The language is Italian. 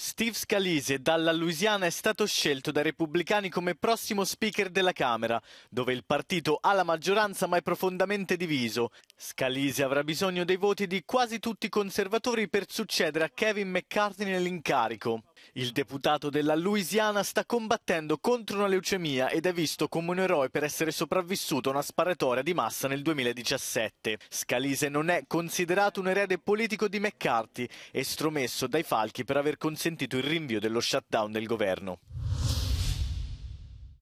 Steve Scalise dalla Louisiana è stato scelto dai repubblicani come prossimo speaker della Camera, dove il partito ha la maggioranza ma è profondamente diviso. Scalise avrà bisogno dei voti di quasi tutti i conservatori per succedere a Kevin McCarthy nell'incarico. Il deputato della Louisiana sta combattendo contro una leucemia ed è visto come un eroe per essere sopravvissuto a una sparatoria di massa nel 2017. Scalise non è considerato un erede politico di McCarthy, estromesso dai falchi per aver consentito il rinvio dello shutdown del governo.